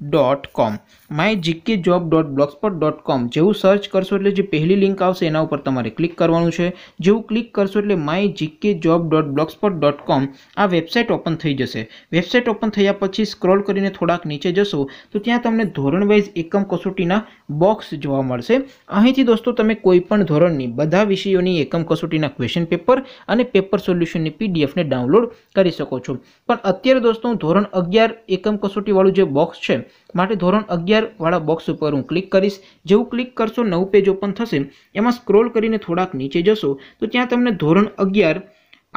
dot com my GK job dot blogspot dot com જેવું search કરશો એટલે જે પહેલી લિંક આવશે એના ઉપર તમારે ક્લિક કરવાનું છે જેવું ક્લિક કરશો એટલે my GK job dot blogspot dot com આ વેબસાઇટ ઓપન થઈ જશે વેબસાઇટ ઓપન થયા પછી સ્ક્રોલ કરીને થોડાક નીચે જશો તો ત્યાં તમને ધોરણ વાઇઝ એકમ કસોટીના બોક્સ જોવા મળશે અહીંથી દોસ્તો તમે કોઈપણ ધોરણની બધા વિષયોની એકમ કસોટીના ક્વેશ્ચન પેપર અને પેપર સોલ્યુશનની પીડીએફને ડાઉનલોડ કરી શકો છો પણ અત્યારે દોસ્તો હું ધોરણ અગિયાર એકમ કસોટીવાળું જે બોક્સ છે માટે ધોરણ અગિયારવાળા બોક્સ ઉપર હું ક્લિક કરીશ જેવું ક્લિક કરશો નવું પેજ ઓપન થશે એમાં સ્ક્રોલ કરીને થોડાક નીચે જશો તો ત્યાં તમને ધોરણ અગિયાર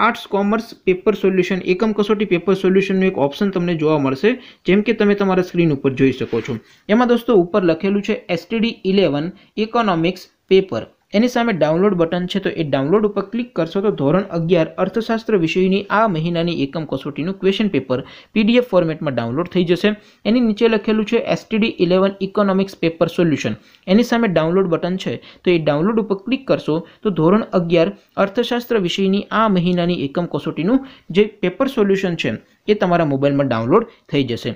આર્ટ્સ કોમર્સ પેપર સોલ્યુશન એકમ કસોટી પેપર સોલ્યુશનનું એક ઓપ્શન તમને જોવા મળશે જેમ કે તમે તમારા સ્ક્રીન ઉપર જોઈ શકો છો એમાં દોસ્તો ઉપર લખેલું છે એસટીડી ઇલેવન ઇકોનોમિક્સ પેપર એની સામે ડાઉનલોડ બટન છે તો એ ડાઉનલોડ ઉપર ક્લિક કરશો તો ધોરણ અગિયાર અર્થશાસ્ત્ર વિષયની આ મહિનાની એકમ કસોટીનું ક્વેશ્ચન પેપર પીડીએફ ફોર્મેટમાં ડાઉનલોડ થઈ જશે એની નીચે લખેલું છે STD eleven economics paper solution એની સામે ડાઉનલોડ બટન છે તો એ ડાઉનલોડ ઉપર ક્લિક કરશો તો ધોરણ અગિયાર અર્થશાસ્ત્ર વિષયની આ મહિનાની એકમ કસોટીનું જે પેપર સોલ્યુશન છે એ તમારા મોબાઈલમાં ડાઉનલોડ થઈ જશે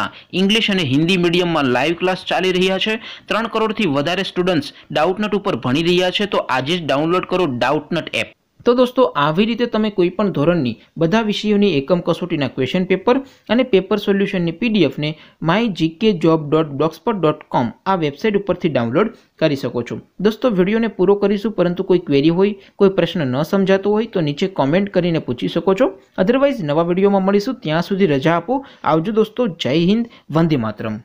શાળાના ઇંગ્લિશ અને હિન્દી મીડિયમમાં લાઈવ ક્લાસ ચાલી રહ્યા છે ત્રણ કરોડથી વધારે સ્ટુડન્ટ્સ ડાઉટનટ ઉપર ભણી રહ્યા છે તો આજે જ ડાઉનલોડ કરો ડાઉટનટ એપ તો દોસ્તો આવી રીતે તમે કોઈપણ ધોરણની બધા વિષયોની એકમ કસોટીના ક્વેશ્ચન પેપર અને પેપર સોલ્યુશનની પીડીએફને my GK job dot blogspot dot com આ વેબસાઇટ ઉપરથી ડાઉનલોડ કરી શકો છો દોસ્તો વિડીયોને પૂરો કરીશું પરંતુ કોઈ ક્વેરી હોય કોઈ પ્રશ્ન ન સમજાતો હોય તો નીચે કોમેન્ટ કરીને પૂછી શકો છો અધરવાઇઝ નવા વિડીયોમાં મળીશું ત્યાં સુધી રજા આપો આવજો દોસ્તો જય હિન્દ વંદે માતરમ